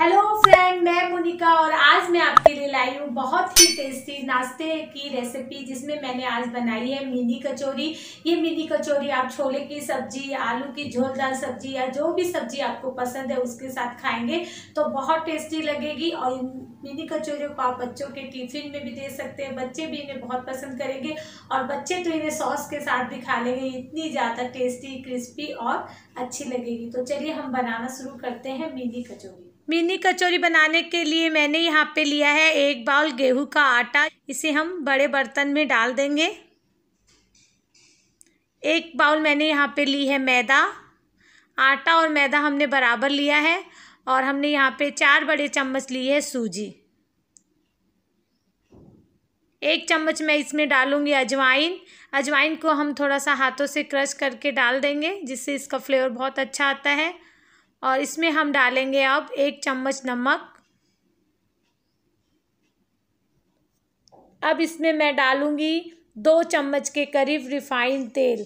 hello friend मैं मोनिका और आज मैं आपके लिए लाई हूँ बहुत ही टेस्टी नाश्ते की रेसिपी जिसमें मैंने आज बनाई है मिनी कचौरी ये मिनी कचौरी आप छोले की सब्जी आलू की झोलदार सब्जी या जो भी सब्जी आपको पसंद है उसके साथ खाएंगे तो बहुत टेस्टी लगेगी और मिनी कचौरी को आप बच्चों के टिफिन में भी दे सकते हैं बच्चे भी इन्हें बहुत पसंद करेंगे और बच्चे तो इन्हें सॉस के साथ भी खा लेंगे इतनी ज़्यादा टेस्टी क्रिस्पी और अच्छी लगेगी तो चलिए हम बनाना शुरू करते हैं मिनी कचौरी मिनी कचौरी बनाने के लिए मैंने यहाँ पे लिया है एक बाउल गेहूं का आटा इसे हम बड़े बर्तन में डाल देंगे एक बाउल मैंने यहाँ पे ली है मैदा आटा और मैदा हमने बराबर लिया है और हमने यहाँ पे चार बड़े चम्मच लिए है सूजी एक चम्मच मैं इसमें डालूंगी अजवाइन अजवाइन को हम थोड़ा सा हाथों से क्रश करके डाल देंगे जिससे इसका फ्लेवर बहुत अच्छा आता है और इसमें हम डालेंगे अब एक चम्मच नमक अब इसमें मैं डालूँगी दो चम्मच के करीब रिफाइंड तेल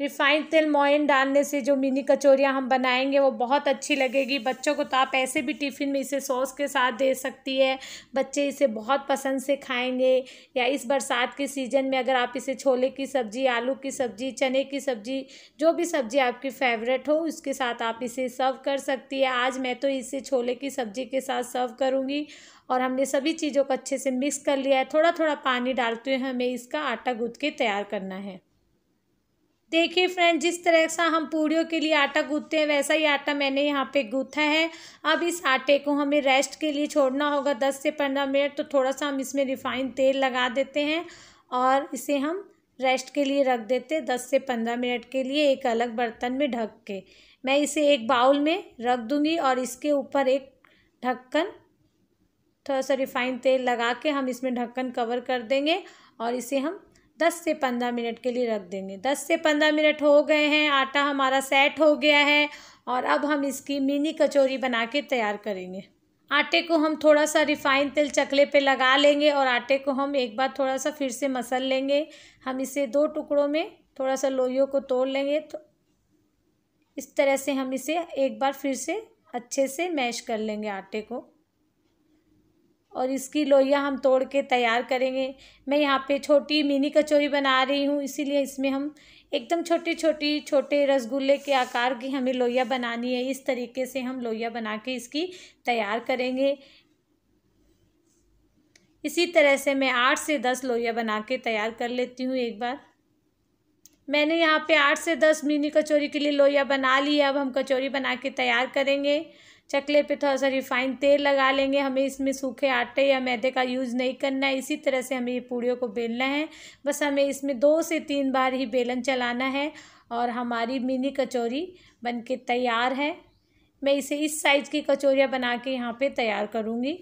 रिफाइंड तेल मोइन डालने से जो मिनी कचौरियाँ हम बनाएंगे वो बहुत अच्छी लगेगी बच्चों को तो आप ऐसे भी टिफ़िन में इसे सॉस के साथ दे सकती है बच्चे इसे बहुत पसंद से खाएंगे या इस बरसात के सीज़न में अगर आप इसे छोले की सब्ज़ी आलू की सब्ज़ी चने की सब्ज़ी जो भी सब्ज़ी आपकी फेवरेट हो उसके साथ आप इसे सर्व कर सकती है आज मैं तो इसे छोले की सब्ज़ी के साथ सर्व करूँगी और हमने सभी चीज़ों को अच्छे से मिक्स कर लिया है थोड़ा थोड़ा पानी डालते हुए हमें इसका आटा गूँथ के तैयार करना है देखिए फ्रेंड जिस तरह से हम पूड़ियों के लिए आटा गूँथते हैं वैसा ही आटा मैंने यहाँ पे गूँथा है अब इस आटे को हमें रेस्ट के लिए छोड़ना होगा दस से पंद्रह मिनट तो थोड़ा सा हम इसमें रिफाइंड तेल लगा देते हैं और इसे हम रेस्ट के लिए रख देते दस से पंद्रह मिनट के लिए एक अलग बर्तन में ढक के मैं इसे एक बाउल में रख दूँगी और इसके ऊपर एक ढक्कन थोड़ा सा रिफाइंड तेल लगा के हम इसमें ढक्कन कवर कर देंगे और इसे हम दस से पंद्रह मिनट के लिए रख देंगे दस से पंद्रह मिनट हो गए हैं आटा हमारा सेट हो गया है और अब हम इसकी मिनी कचौरी बना के तैयार करेंगे आटे को हम थोड़ा सा रिफाइन तेल चकले पे लगा लेंगे और आटे को हम एक बार थोड़ा सा फिर से मसल लेंगे हम इसे दो टुकड़ों में थोड़ा सा लोहियों को तोड़ लेंगे तो इस तरह से हम इसे एक बार फिर से अच्छे से मैश कर लेंगे आटे को और इसकी लोइयाँ हम तोड़ के तैयार करेंगे मैं यहाँ पे छोटी मिनी कचौरी बना रही हूँ इसीलिए इसमें हम एकदम छोटी छोटी छोटे रसगुल्ले के आकार की हमें लोइयाँ बनानी है इस तरीके से हम लोइयाँ बना के इसकी तैयार करेंगे इसी तरह से मैं आठ से दस लोइयाँ बना के तैयार कर लेती हूँ एक बार मैंने यहाँ पे आठ से दस मिनी कचौरी के लिए लोइया बना ली अब हम कचौरी बना के तैयार करेंगे चकले पे थोड़ा सा रिफाइंड तेल लगा लेंगे हमें इसमें सूखे आटे या मैदे का यूज़ नहीं करना है इसी तरह से हमें ये पूड़ियों को बेलना है बस हमें इसमें दो से तीन बार ही बेलन चलाना है और हमारी मिनी कचौरी बनके तैयार है मैं इसे इस साइज़ की कचौरियाँ बना के यहाँ पर तैयार करूँगी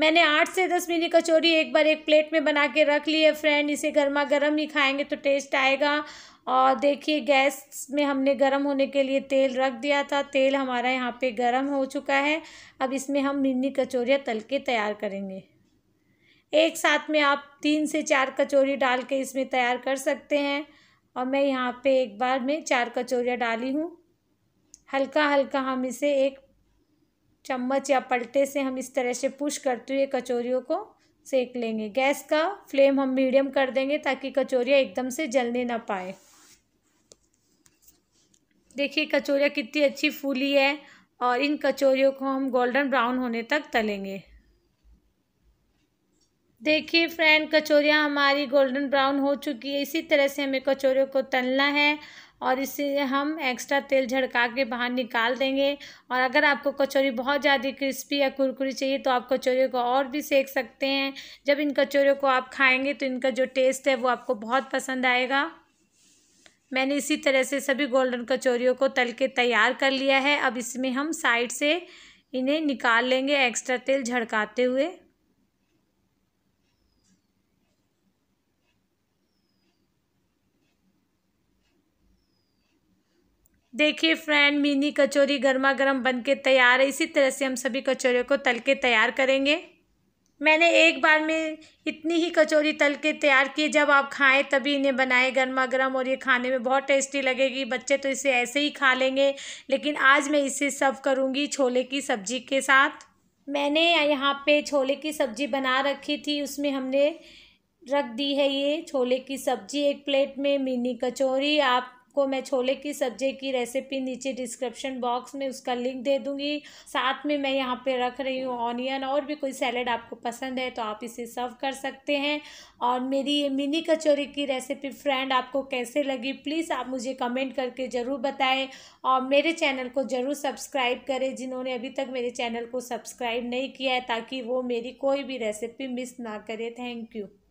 मैंने आठ से दस मिली कचौरी एक बार एक प्लेट में बना के रख ली है फ्रेंड इसे गर्मा गर्म ही खाएंगे तो टेस्ट आएगा और देखिए गैस में हमने गर्म होने के लिए तेल रख दिया था तेल हमारा यहाँ पे गर्म हो चुका है अब इसमें हम मिनी कचौरियाँ तल के तैयार करेंगे एक साथ में आप तीन से चार कचौरी डाल के इसमें तैयार कर सकते हैं और मैं यहाँ पे एक बार में चार कचौरियाँ डाली हूँ हल्का हल्का हम इसे एक चम्मच या पलटे से हम इस तरह से पुश करते हुए कचौरियों को सेक लेंगे गैस का फ्लेम हम मीडियम कर देंगे ताकि कचौरियाँ एकदम से जलने ना पाए देखिए कचौरियाँ कितनी अच्छी फूली है और इन कचौरियों को हम गोल्डन ब्राउन होने तक तलेंगे देखिए फ्रेंड कचौरियाँ हमारी गोल्डन ब्राउन हो चुकी है इसी तरह से हमें कचौरियों को तलना है और इससे हम एक्स्ट्रा तेल झड़का के बाहर निकाल देंगे और अगर आपको कचौरी बहुत ज़्यादा क्रिस्पी या कुरकुरी चाहिए तो आप कचौरी को और भी सेक सकते हैं जब इन कचौरियों को आप खाएँगे तो इनका जो टेस्ट है वो आपको बहुत पसंद आएगा मैंने इसी तरह से सभी गोल्डन कचौरियों को तल के तैयार कर लिया है अब इसमें हम साइड से इन्हें निकाल लेंगे एक्स्ट्रा तेल झड़काते हुए देखिए फ्रेंड मिनी कचौरी गर्मा गर्म बन के तैयार है इसी तरह से हम सभी कचौरियों को तल के तैयार करेंगे मैंने एक बार में इतनी ही कचौरी तल के तैयार की जब आप खाएं तभी इन्हें बनाएं गर्मा गर्म और ये खाने में बहुत टेस्टी लगेगी बच्चे तो इसे ऐसे ही खा लेंगे लेकिन आज मैं इसे सर्व करूँगी छोले की सब्ज़ी के साथ मैंने यहाँ पे छोले की सब्ज़ी बना रखी थी उसमें हमने रख दी है ये छोले की सब्ज़ी एक प्लेट में मिनी कचौरी आप को मैं छोले की सब्जी की रेसिपी नीचे डिस्क्रिप्शन बॉक्स में उसका लिंक दे दूँगी साथ में मैं यहाँ पे रख रही हूँ ऑनियन और भी कोई सैलड आपको पसंद है तो आप इसे सर्व कर सकते हैं और मेरी ये मिनी कचौरी की रेसिपी फ्रेंड आपको कैसे लगी प्लीज़ आप मुझे कमेंट करके ज़रूर बताएं और मेरे चैनल को ज़रूर सब्सक्राइब करें जिन्होंने अभी तक मेरे चैनल को सब्सक्राइब नहीं किया है ताकि वो मेरी कोई भी रेसिपी मिस ना करे थैंक यू